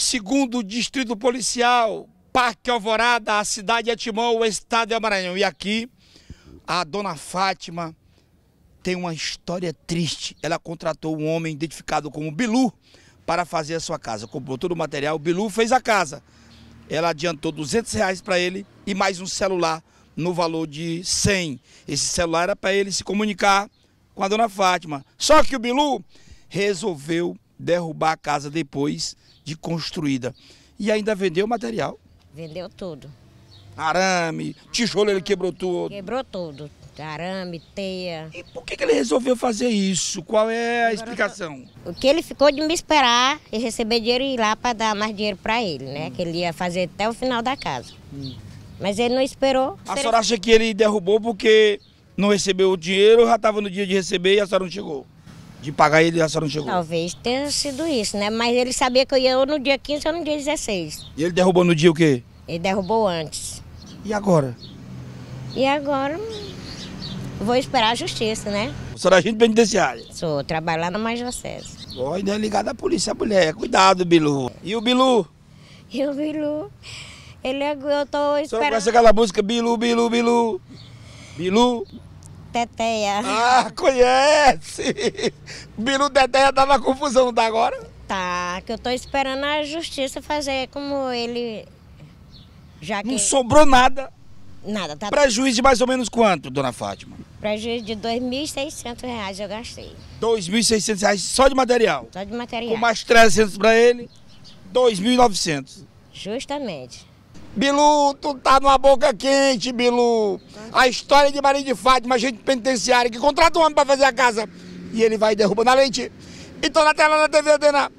Segundo o Distrito Policial, Parque Alvorada, a cidade de Timão, o estado é Maranhão. E aqui, a dona Fátima tem uma história triste. Ela contratou um homem identificado como Bilu para fazer a sua casa. Comprou todo o material, Bilu fez a casa. Ela adiantou 200 reais para ele e mais um celular no valor de 100. Esse celular era para ele se comunicar com a dona Fátima. Só que o Bilu resolveu derrubar a casa depois de construída. E ainda vendeu o material. Vendeu tudo. Arame, tijolo ele quebrou tudo. Quebrou tudo. Arame, teia. E por que, ele resolveu fazer isso? Qual é a explicação? O que ele ficou de me esperar e receber dinheiro e ir lá para dar mais dinheiro para ele, né? Hum. Que ele ia fazer até o final da casa. Hum. Mas ele não esperou. A senhora acha que ele derrubou porque não recebeu o dinheiro, já estava no dia de receber e a senhora não chegou? de pagar ele, a senhora não chegou? Talvez tenha sido isso, né? Mas ele sabia que eu ia ou no dia 15 ou no dia 16. E ele derrubou no dia o quê? Ele derrubou antes. E agora? E agora hum, vou esperar a justiça, né? O senhor é agente penitenciário? Sou, trabalho lá no Major César. Oi, ainda é ligado à polícia, mulher. Cuidado, Bilu. E o Bilu? E o Bilu? Ele é... Eu tô esperando... Só conhece aquela música Bilu, Bilu, Bilu. Bilu? Teteia. Ah, conhece! Biru Teteia tava tá confusão, tá agora? Tá, que eu tô esperando a justiça fazer como ele. Já que... Não sobrou nada. Nada, tá. Prejuízo de mais ou menos quanto, dona Fátima? Prejuízo de R$ 2.600 eu gastei. R$ 2.600 só de material? Só de material. Com mais 300 para ele, 2.900. Justamente. Bilu, tu tá numa boca quente, Bilu. A história de Maria de Fátima, gente penitenciária, que contrata um homem pra fazer a casa e ele vai derrubando a lente. Então na tela da TV, Dena.